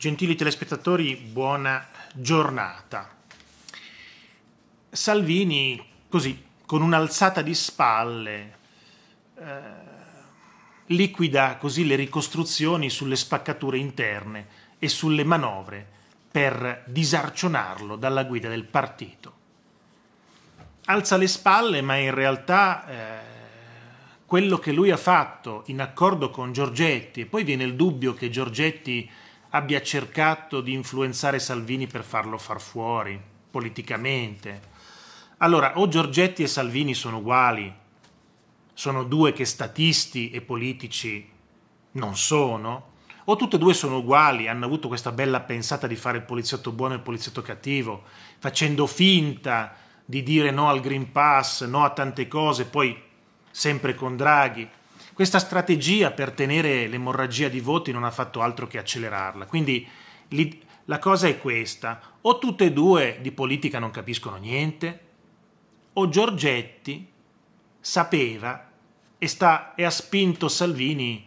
Gentili telespettatori, buona giornata. Salvini, così, con un'alzata di spalle, eh, liquida così le ricostruzioni sulle spaccature interne e sulle manovre per disarcionarlo dalla guida del partito. Alza le spalle, ma in realtà eh, quello che lui ha fatto in accordo con Giorgetti, e poi viene il dubbio che Giorgetti abbia cercato di influenzare Salvini per farlo far fuori politicamente. Allora, o Giorgetti e Salvini sono uguali, sono due che statisti e politici non sono, o tutte e due sono uguali, hanno avuto questa bella pensata di fare il poliziotto buono e il poliziotto cattivo, facendo finta di dire no al Green Pass, no a tante cose, poi sempre con Draghi. Questa strategia per tenere l'emorragia di voti non ha fatto altro che accelerarla. Quindi la cosa è questa: o tutte e due di politica non capiscono niente, o Giorgetti sapeva e, sta, e ha spinto Salvini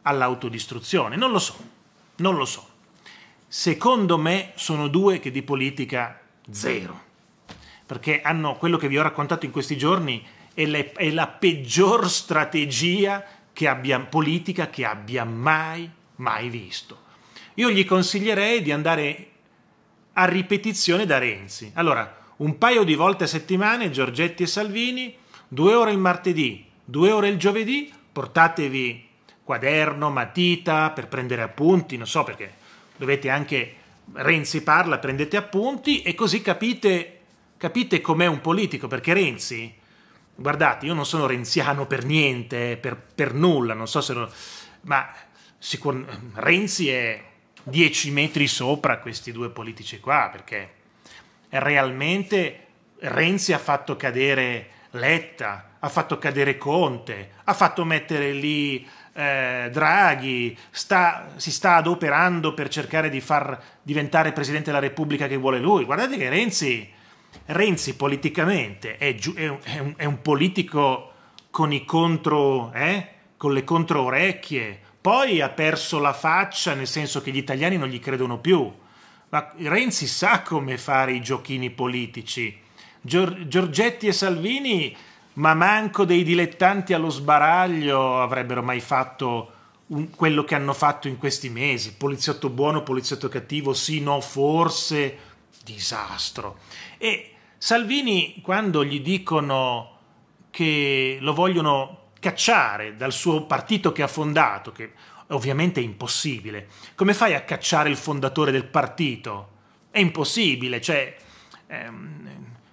all'autodistruzione. Non lo so, non lo so. Secondo me sono due che di politica zero, perché hanno quello che vi ho raccontato in questi giorni è la, è la peggior strategia che abbia, politica che abbia mai, mai visto. Io gli consiglierei di andare a ripetizione da Renzi. Allora, un paio di volte a settimana Giorgetti e Salvini, due ore il martedì, due ore il giovedì, portatevi quaderno, matita per prendere appunti, non so perché dovete anche Renzi parla, prendete appunti e così capite, capite com'è un politico, perché Renzi guardate, io non sono renziano per niente, per, per nulla, non so se... Lo, ma sicur- Renzi è dieci metri sopra questi due politici qua, perché realmente Renzi ha fatto cadere Letta, ha fatto cadere Conte, ha fatto mettere lì eh, Draghi, sta, si sta adoperando per cercare di far diventare Presidente della Repubblica che vuole lui. Guardate che Renzi Renzi politicamente è, giu- è, un, è, un, politico con i contro, eh? con le controorecchie, poi ha perso la faccia nel senso che gli italiani non gli credono più. Ma Renzi sa come fare i giochini politici. Gior- Giorgetti e Salvini, ma manco dei dilettanti allo sbaraglio avrebbero mai fatto un, quello che hanno fatto in questi mesi. Poliziotto buono, poliziotto cattivo, sì, no, forse disastro. E Salvini, quando gli dicono che lo vogliono cacciare dal suo partito che ha fondato, che ovviamente è impossibile, come fai a cacciare il fondatore del partito? È impossibile, cioè ehm,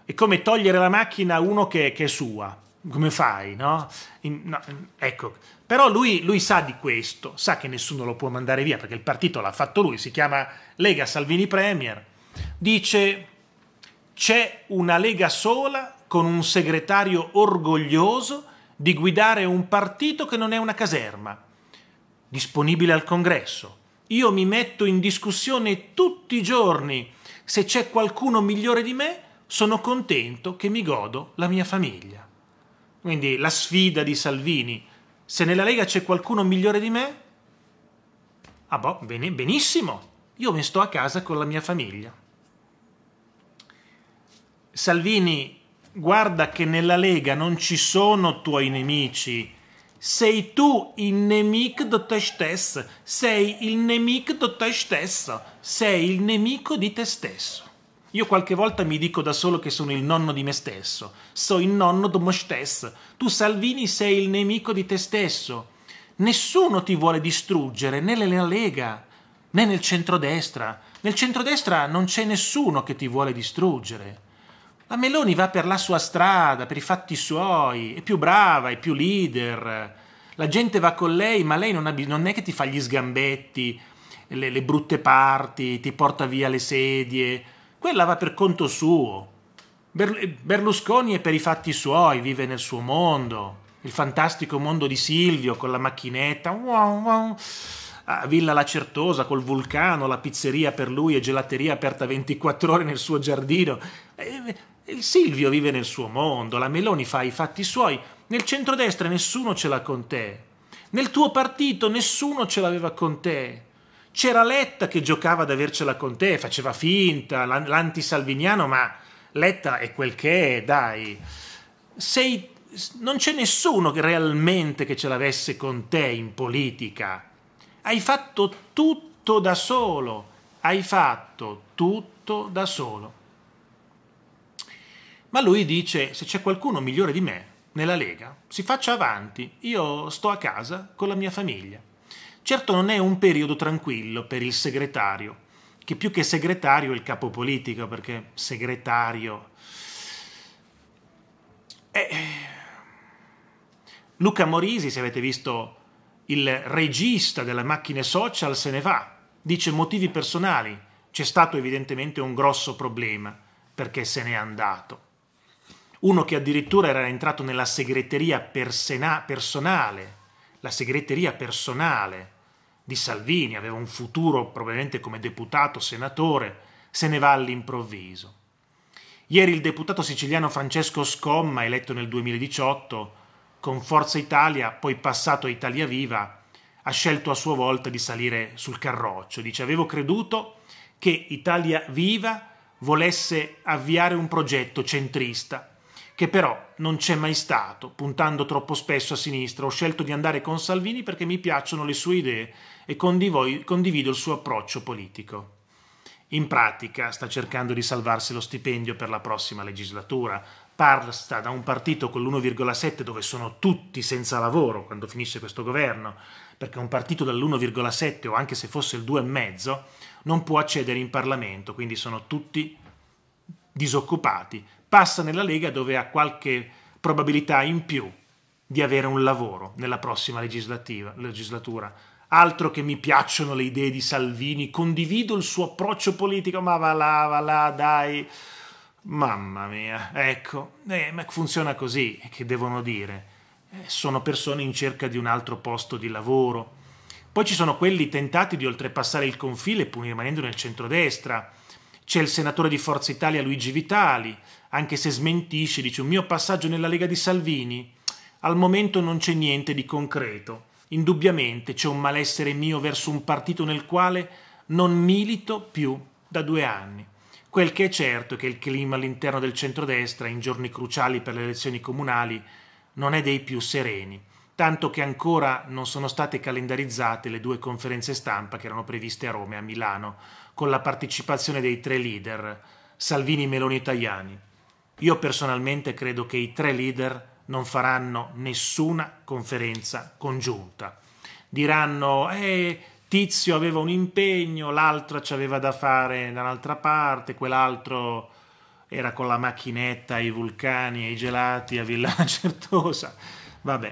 è come togliere la macchina a uno che, che è sua. Come fai, no? In, no ecco, però lui, lui, sa di questo, sa che nessuno lo può mandare via perché il partito l'ha fatto lui, si chiama Lega Salvini Premier Dice, c'è una Lega sola con un segretario orgoglioso di guidare un partito che non è una caserma, disponibile al congresso. Io mi metto in discussione tutti i giorni. Se c'è qualcuno migliore di me, sono contento che mi godo la mia famiglia. Quindi la sfida di Salvini. Se nella Lega c'è qualcuno migliore di me, ah boh, bene, benissimo, io mi sto a casa con la mia famiglia. Salvini, guarda che nella Lega non ci sono tuoi nemici, sei tu il nemico di te stesso, sei il nemico di te stesso, sei il nemico di te stesso. Io qualche volta mi dico da solo che sono il nonno di me stesso, so il nonno di me stesso. Tu Salvini sei il nemico di te stesso. Nessuno ti vuole distruggere, né nella Lega, né nel centrodestra. Nel centrodestra non c'è nessuno che ti vuole distruggere. La Meloni va per la sua strada, per i fatti suoi, è più brava, è più leader. La gente va con lei, ma lei non, ha, non è che ti fa gli sgambetti, le, le brutte parti, ti porta via le sedie. Quella va per conto suo. Berlusconi è per i fatti suoi, vive nel suo mondo, il fantastico mondo di Silvio con la macchinetta, wow, wow. A Villa Lacertosa col vulcano, la pizzeria per lui e gelateria aperta 24 ore nel suo giardino. Eh, il eh, Silvio vive nel suo mondo, la Meloni fa i fatti suoi, nel centrodestra nessuno ce l'ha con te, nel tuo partito nessuno ce l'aveva con te. C'era Letta che giocava ad avercela con te, faceva finta, l'antisalviniano, ma Letta è quel che è, dai. Sei... non c'è nessuno realmente che ce l'avesse con te in politica. Hai fatto tutto da solo, hai fatto tutto da solo. Ma lui dice, se c'è qualcuno migliore di me nella Lega, si faccia avanti, io sto a casa con la mia famiglia. Certo non è un periodo tranquillo per il segretario, che più che segretario è il capo politico, perché segretario... Eh. Luca Morisi, se avete visto il regista delle macchine social, se ne va. Dice motivi personali. C'è stato evidentemente un grosso problema perché se n'è andato uno che addirittura era entrato nella segreteria persena- personale, la segreteria personale di Salvini, aveva un futuro probabilmente come deputato, senatore, se ne va all'improvviso. Ieri il deputato siciliano Francesco Scomma, eletto nel 2018 con Forza Italia, poi passato a Italia Viva, ha scelto a sua volta di salire sul carroccio. Dice: Avevo creduto che Italia Viva volesse avviare un progetto centrista che però non c'è mai stato, puntando troppo spesso a sinistra. Ho scelto di andare con Salvini perché mi piacciono le sue idee e condivido il suo approccio politico. In pratica sta cercando di salvarsi lo stipendio per la prossima legislatura, parsta da un partito con l'1,7 dove sono tutti senza lavoro quando finisce questo governo, perché un partito dall'1,7 o anche se fosse il 2,5 non può accedere in Parlamento, quindi sono tutti disoccupati passa nella Lega dove ha qualche probabilità in più di avere un lavoro nella prossima legislatura. Altro che mi piacciono le idee di Salvini, condivido il suo approccio politico, ma va là, va là, dai. Mamma mia, ecco, eh, funziona così, che devono dire? Eh, sono persone in cerca di un altro posto di lavoro. Poi ci sono quelli tentati di oltrepassare il confine pur rimanendo nel centrodestra c'è il senatore di Forza Italia Luigi Vitali, anche se smentisce, dice un mio passaggio nella Lega di Salvini. Al momento non c'è niente di concreto. Indubbiamente c'è un malessere mio verso un partito nel quale non milito più da due anni. Quel che è certo è che il clima all'interno del centrodestra, in giorni cruciali per le elezioni comunali, non è dei più sereni tanto che ancora non sono state calendarizzate le due conferenze stampa che erano previste a Roma e a Milano, con la partecipazione dei tre leader, Salvini, Meloni e Tajani. Io personalmente credo che i tre leader non faranno nessuna conferenza congiunta. Diranno, eh, tizio aveva un impegno, l'altro ci aveva da fare da un'altra parte, quell'altro era con la macchinetta i vulcani e i gelati a Villa Certosa. Vabbè.